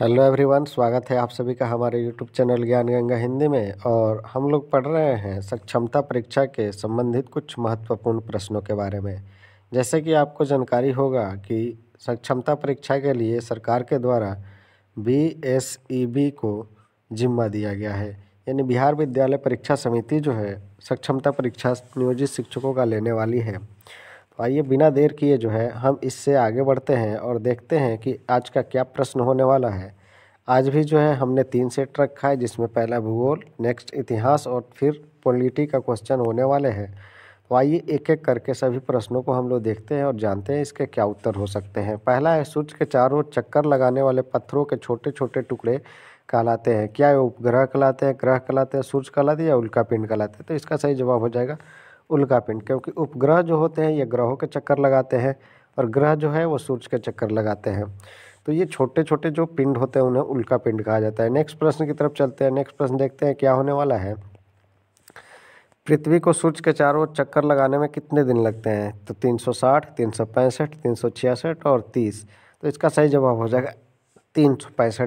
hello everyone स्वागत है आप सभी का हमारे यूट्यूब चैनल ज्ञान गंगा हिंदी में और हम लोग पढ़ रहे हैं सक्षमता परीक्षा के संबंधित कुछ महत्वपूर्ण प्रश्नों के बारे में जैसे कि आपको जानकारी होगा कि सक्षमता परीक्षा के लिए सरकार के द्वारा बी एस ई बी को जिम्मा दिया गया है यानी बिहार विद्यालय परीक्षा समिति जो है सक्षमता परीक्षा नियोजित शिक्षकों का लेने वाली है आइए बिना देर किए जो है हम इससे आगे बढ़ते हैं और देखते हैं कि आज का क्या प्रश्न होने वाला है आज भी जो है हमने तीन सेट रखा है जिसमें पहला भूगोल नेक्स्ट इतिहास और फिर पॉलिटी का क्वेश्चन होने वाले हैं तो आइए एक एक करके सभी प्रश्नों को हम लोग देखते हैं और जानते हैं इसके क्या उत्तर हो सकते हैं पहला है सूर्य के चारों चक्कर लगाने वाले पत्थरों के छोटे छोटे टुकड़े कहलाते हैं क्या उपग्रह कहलाते हैं ग्रह कहलाते हैं सूर्य कहलाते हैं या उल्का पिंड कहलाते हैं तो इसका सही जवाब हो जाएगा उल्कापिंड क्योंकि उपग्रह जो होते हैं ये ग्रहों के चक्कर लगाते हैं और ग्रह जो है वो सूर्य के चक्कर लगाते हैं तो ये छोटे छोटे जो पिंड होते हैं उन्हें उल्का पिंड कहा जाता है नेक्स्ट प्रश्न की तरफ चलते हैं नेक्स्ट प्रश्न देखते हैं क्या होने वाला है पृथ्वी को सूर्य के चारों चक्कर लगाने में कितने दिन लगते हैं तो 360, 365, 366 और 30 तो इसका सही जवाब हो जाएगा तीन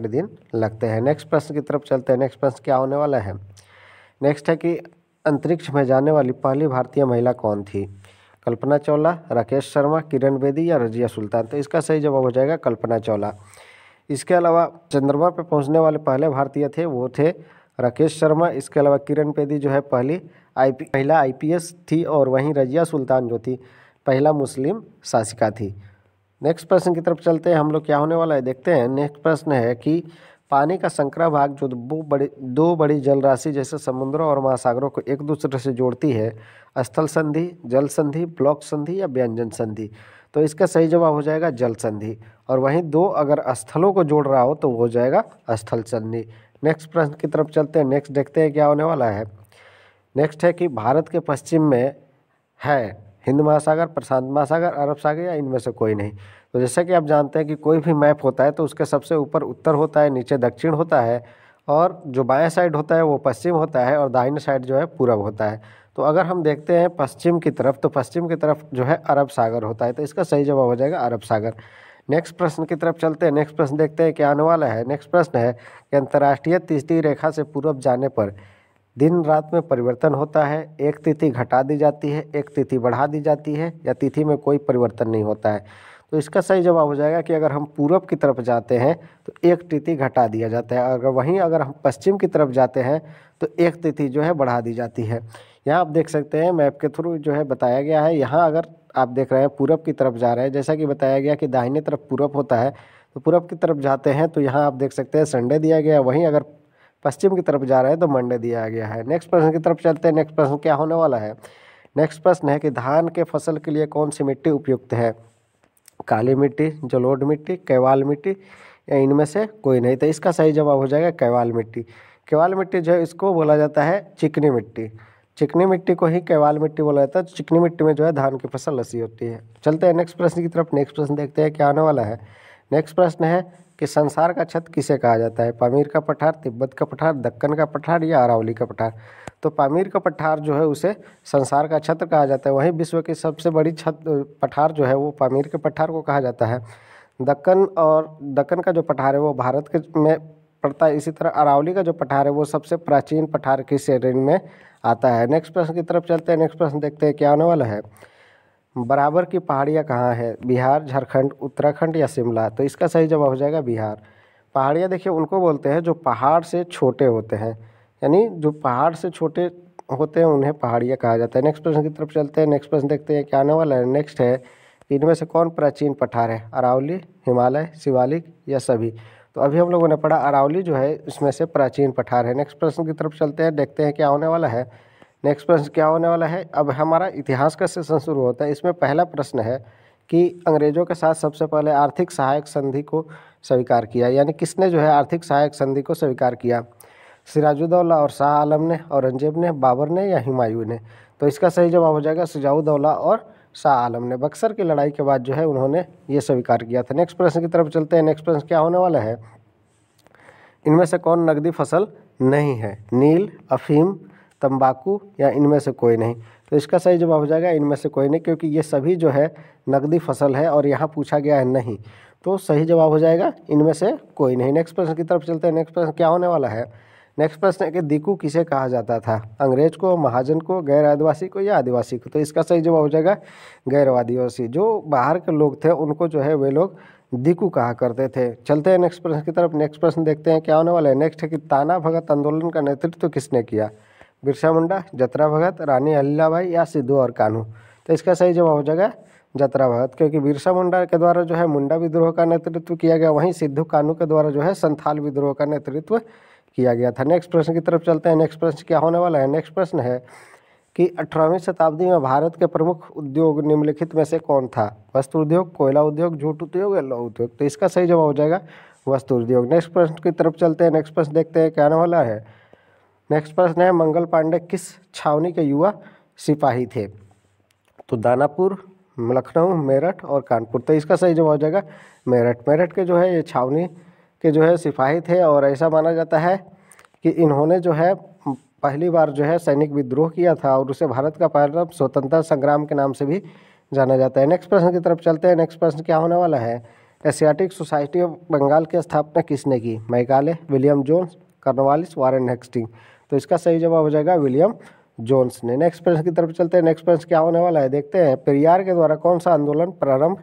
दिन लगते हैं नेक्स्ट प्रश्न की तरफ चलते हैं नेक्स्ट प्रश्न क्या होने वाला है नेक्स्ट है कि अंतरिक्ष में जाने वाली पहली भारतीय महिला कौन थी कल्पना चावला राकेश शर्मा किरण बेदी या रजिया सुल्तान तो इसका सही जवाब हो जाएगा कल्पना चावला इसके अलावा चंद्रमा पर पहुंचने वाले पहले भारतीय थे वो थे राकेश शर्मा इसके अलावा किरण बेदी जो है पहली आई महिला आई थी और वहीं रजिया सुल्तान जो थी पहला मुस्लिम शासिका थी नेक्स्ट प्रश्न की तरफ चलते हैं हम लोग क्या होने वाला है देखते हैं नेक्स्ट प्रश्न है कि पानी का संकरा भाग जो दो बड़े दो बड़ी जल राशि जैसे समुद्रों और महासागरों को एक दूसरे से जोड़ती है स्थल संधि जल संधि ब्लॉक संधि या व्यंजन संधि तो इसका सही जवाब हो जाएगा जल संधि और वहीं दो अगर स्थलों को जोड़ रहा हो तो हो जाएगा स्थल संधि नेक्स्ट प्रश्न की तरफ चलते हैं नेक्स्ट देखते हैं क्या होने वाला है नेक्स्ट है कि भारत के पश्चिम में है हिंद महासागर प्रशांत महासागर अरब सागर या इनमें से कोई नहीं तो जैसा कि आप जानते हैं कि कोई भी मैप होता है तो उसके सबसे ऊपर उत्तर होता है नीचे दक्षिण होता है और जो बाएं साइड होता है वो पश्चिम होता है और दाहिने साइड जो है पूरब होता है तो अगर हम देखते हैं पश्चिम की तरफ तो पश्चिम की तरफ जो है अरब सागर होता है तो इसका सही जवाब हो जाएगा अरब सागर नेक्स्ट प्रश्न की तरफ चलते हैं नेक्स्ट प्रश्न देखते हैं क्या आने वाला है नेक्स्ट प्रश्न है कि अंतर्राष्ट्रीय तीसरी रेखा से पूर्व जाने पर दिन रात में परिवर्तन होता है एक तिथि घटा दी जाती है एक तिथि बढ़ा दी जाती है या तिथि में कोई परिवर्तन नहीं होता है तो इसका सही जवाब हो जाएगा कि अगर हम पूरब की तरफ जाते हैं तो एक तिथि घटा दिया जाता है अगर वहीं अगर हम पश्चिम की तरफ जाते हैं तो एक तिथि जो है बढ़ा दी जाती है यहाँ आप देख सकते हैं मैप के थ्रू जो है बताया गया है यहाँ अगर आप देख रहे हैं पूरब की तरफ जा रहे हैं जैसा कि बताया गया कि दाहिने तरफ पूरब होता है तो पूरब की तरफ जाते हैं तो यहाँ आप देख सकते हैं संडे दिया गया वहीं अगर पश्चिम की तरफ जा रहे हैं तो मंडे दिया गया है नेक्स्ट प्रश्न की तरफ चलते हैं नेक्स्ट प्रश्न क्या होने वाला है नेक्स्ट प्रश्न है कि धान के फसल के लिए कौन सी मिट्टी उपयुक्त है काली मिट्टी जलोढ़ मिट्टी केवाल मिट्टी या इनमें से कोई नहीं तो इसका सही जवाब हो जाएगा कैवाल मिट्टी केवाल मिट्टी जो है इसको बोला जाता है चिकनी मिट्टी चिकनी मिट्टी को ही केवाल मिट्टी बोला जाता है तो चिकनी मिट्टी में जो है धान की फसल लसी होती है चलते हैं नेक्स्ट प्रश्न की तरफ नेक्स्ट प्रश्न देखते हैं क्या आने वाला है नेक्स्ट प्रश्न है कि संसार का छत किसे कहा जाता है पामीर का पठार तिब्बत का पठार दक्कन का पठार या अरावली का पठार तो पामीर का पठार जो है उसे संसार का छत कहा जाता है वहीं विश्व की सबसे बड़ी छत पठार जो है वो पामीर के पठार को कहा जाता है दक्कन और दक्कन का जो पठार है वो भारत के में पड़ता है इसी तरह अरावली का जो पठार है वो सबसे प्राचीन पठार की श्रेणी में आता है नेक्स्ट प्रश्न की तरफ चलते हैं नेक्स्ट प्रश्न देखते हैं क्या आने वाला है बराबर की पहाड़ियाँ कहाँ है बिहार झारखंड उत्तराखंड या शिमला तो इसका सही जवाब हो जाएगा बिहार पहाड़ियाँ देखिए उनको बोलते हैं जो पहाड़ से छोटे होते हैं यानी जो पहाड़ से छोटे होते हैं उन्हें पहाड़ियाँ कहा जाता है नेक्स्ट प्रश्न की तरफ चलते हैं नेक्स्ट प्रश्न देखते हैं क्या आने वाला है नेक्स्ट है इनमें से कौन प्राचीन पठार है अरावली हिमालय शिवालिक या सभी तो अभी हम लोगों ने पढ़ा अरावली जो है इसमें से प्राचीन पठार है नेक्स्ट प्रश्न की तरफ चलते हैं देखते हैं क्या होने वाला है नेक्स्ट प्रश्न क्या होने वाला है अब हमारा इतिहास का सेशन शुरू होता है इसमें पहला प्रश्न है कि अंग्रेज़ों के साथ सबसे पहले आर्थिक सहायक संधि को स्वीकार किया यानी किसने जो है आर्थिक सहायक संधि को स्वीकार किया सिराजुद्दौला और शाह आलम ने औरंगजेब ने बाबर ने या हुमायूं ने तो इसका सही जवाब हो जाएगा सिजाउद्दौला और शाह आलम ने बक्सर की लड़ाई के बाद जो है उन्होंने ये स्वीकार किया था नेक्स्ट प्रश्न की तरफ चलते हैं नेक्स्ट प्रश्न क्या होने वाला है इनमें से कौन नकदी फसल नहीं है नील अफीम तंबाकू या इनमें से कोई नहीं तो इसका सही जवाब हो जाएगा इनमें से कोई नहीं क्योंकि ये सभी जो है नकदी फसल है और यहाँ पूछा गया है नहीं तो सही जवाब हो जाएगा इनमें से कोई नहीं नेक्स्ट प्रश्न की तरफ चलते हैं नेक्स्ट प्रश्न क्या होने वाला है नेक्स्ट प्रश्न है कि दिकू किसे कहा जाता था अंग्रेज को महाजन को गैर आदिवासी को या आदिवासी को तो इसका सही जवाब हो जाएगा गैर आदिवासी जो बाहर के लोग थे उनको जो है वे लोग दिकू कहा करते थे चलते हैं नेक्स्ट प्रश्न की तरफ नेक्स्ट प्रश्न देखते हैं क्या होने वाला है नेक्स्ट है कि ताना भगत आंदोलन का नेतृत्व तो किसने किया बिरसा मुंडा जतरा भगत रानी भाई या सिद्धू और कानू तो इसका सही जवाब हो जाएगा जतरा भगत क्योंकि बिरसा मुंडा के द्वारा जो है मुंडा विद्रोह का नेतृत्व किया गया वहीं सिद्धू कानू के द्वारा जो है संथाल विद्रोह का नेतृत्व किया गया था नेक्स्ट प्रश्न की तरफ चलते हैं नेक्स्ट प्रश्न क्या होने वाला है नेक्स्ट प्रश्न है कि अठारहवीं शताब्दी में भारत के प्रमुख उद्योग निम्नलिखित में से कौन था वस्त्र उद्योग कोयला उद्योग जूट उद्योग या लौह उद्योग तो इसका सही जवाब हो जाएगा वस्तु उद्योग नेक्स्ट प्रश्न की तरफ चलते हैं नेक्स्ट प्रश्न देखते हैं क्या आने वाला है नेक्स्ट प्रश्न है मंगल पांडे किस छावनी के युवा सिपाही थे तो दानापुर लखनऊ मेरठ और कानपुर तो इसका सही जवाब हो जाएगा मेरठ मेरठ के जो है ये छावनी के जो है सिपाही थे और ऐसा माना जाता है कि इन्होंने जो है पहली बार जो है सैनिक विद्रोह किया था और उसे भारत का पहला स्वतंत्रता संग्राम के नाम से भी जाना जाता है नेक्स्ट प्रश्न की तरफ चलते हैं नेक्स्ट प्रश्न क्या होने वाला है एशियाटिक सोसाइटी ऑफ बंगाल की स्थापना किसने की Macaulay William Jones Cornwallis Warren Hastings तो इसका सही जवाब हो जाएगा विलियम जोन्स ने नेक्स्ट प्रश्न की तरफ चलते हैं नेक्स्ट प्रश्न क्या होने वाला है देखते हैं पेरियार के द्वारा कौन सा आंदोलन प्रारंभ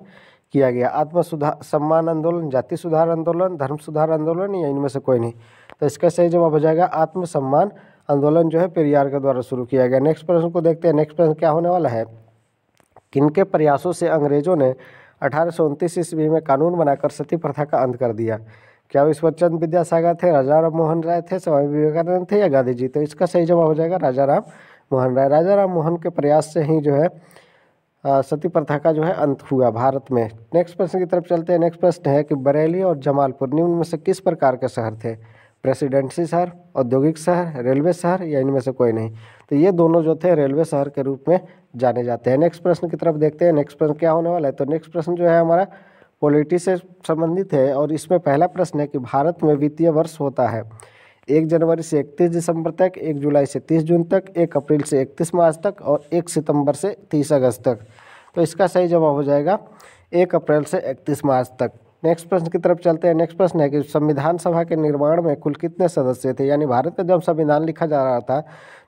किया गया आत्म सुधार सम्मान आंदोलन जाति सुधार आंदोलन धर्म सुधार आंदोलन या इनमें से कोई नहीं तो इसका सही जवाब हो जाएगा आत्मसम्मान आंदोलन जो है पेरियार के द्वारा शुरू किया गया नेक्स्ट प्रश्न को देखते हैं नेक्स्ट प्रश्न क्या होने वाला है किनके प्रयासों से अंग्रेजों ने अठारह ईस्वी में कानून बनाकर सती प्रथा का अंत कर दिया क्या ईश्वरचंद विद्यासागर थे राजा राम मोहन राय थे स्वामी विवेकानंद थे या गांधी जी तो इसका सही जवाब हो जाएगा राजा राम मोहन राय राजा राम मोहन के प्रयास से ही जो है सती प्रथा का जो है अंत हुआ भारत में नेक्स्ट प्रश्न की तरफ चलते हैं नेक्स्ट प्रश्न है कि बरेली और जमालपुर निम्न में से किस प्रकार के शहर थे प्रेसिडेंसी शहर औद्योगिक शहर रेलवे शहर या इनमें से कोई नहीं तो ये दोनों जो थे रेलवे शहर के रूप में जाने जाते हैं नेक्स्ट प्रश्न की तरफ देखते हैं नेक्स्ट प्रश्न क्या होने वाला है तो नेक्स्ट प्रश्न जो है हमारा पॉलिटी से संबंधित है और इसमें पहला प्रश्न है कि भारत में वित्तीय वर्ष होता है एक जनवरी से इकतीस दिसंबर तक एक जुलाई से तीस जून तक एक अप्रैल से इकतीस मार्च तक और एक सितंबर से तीस अगस्त तक तो इसका सही जवाब हो जाएगा एक अप्रैल से इकतीस मार्च तक नेक्स्ट प्रश्न की तरफ चलते हैं नेक्स्ट प्रश्न है कि संविधान सभा के निर्माण में कुल कितने सदस्य थे यानी भारत में जब संविधान लिखा जा रहा था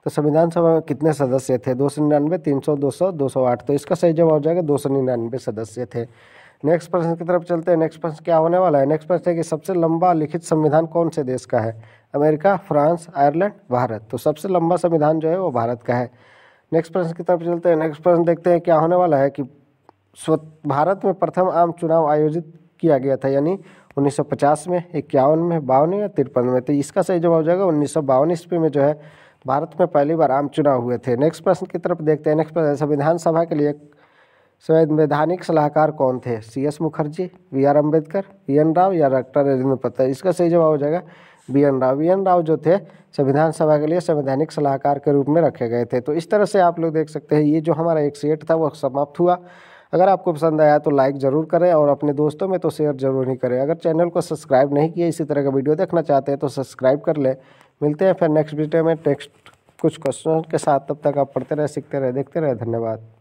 तो संविधान सभा में कितने सदस्य थे दो सौ निन्यानवे तीन सौ दो सौ दो सौ आठ तो इसका सही जवाब हो जाएगा दो सौ निन्यानवे सदस्य थे नेक्स्ट प्रश्न की तरफ चलते हैं नेक्स्ट प्रश्न क्या होने वाला है नेक्स्ट प्रश्न है कि सबसे लंबा लिखित संविधान कौन से देश का है अमेरिका फ्रांस आयरलैंड भारत तो सबसे लंबा संविधान जो है वो भारत का है नेक्स्ट प्रश्न की तरफ चलते हैं नेक्स्ट प्रश्न देखते हैं क्या होने वाला है कि भारत में प्रथम आम चुनाव आयोजित किया गया था यानी 1950 में इक्यावन में बावन या तिरपन में तो इसका सही जवाब हो जाएगा उन्नीस सौ ईस्वी में जो है भारत में पहली बार आम चुनाव हुए थे नेक्स्ट प्रश्न की तरफ देखते हैं नेक्स्ट प्रश्न संविधान सभा के लिए संवैधानिक सलाहकार कौन थे C S Mukherjee B R Ambedkar B N Rao या डॉक्टर राजेंद्र प्रसाद इसका सही जवाब हो जाएगा B N Rao B N Rao जो थे संविधान सभा के लिए संवैधानिक सलाहकार के रूप में रखे गए थे तो इस तरह से आप लोग देख सकते हैं ये जो हमारा एक सेट था वो समाप्त हुआ अगर आपको पसंद आया तो लाइक ज़रूर करें और अपने दोस्तों में तो शेयर जरूर ही करें अगर चैनल को सब्सक्राइब नहीं किया इसी तरह का वीडियो देखना चाहते हैं तो सब्सक्राइब कर लें मिलते हैं फिर नेक्स्ट वीडियो में टेक्स्ट कुछ क्वेश्चन के साथ तब तक आप पढ़ते रहे सीखते रहे देखते रहे धन्यवाद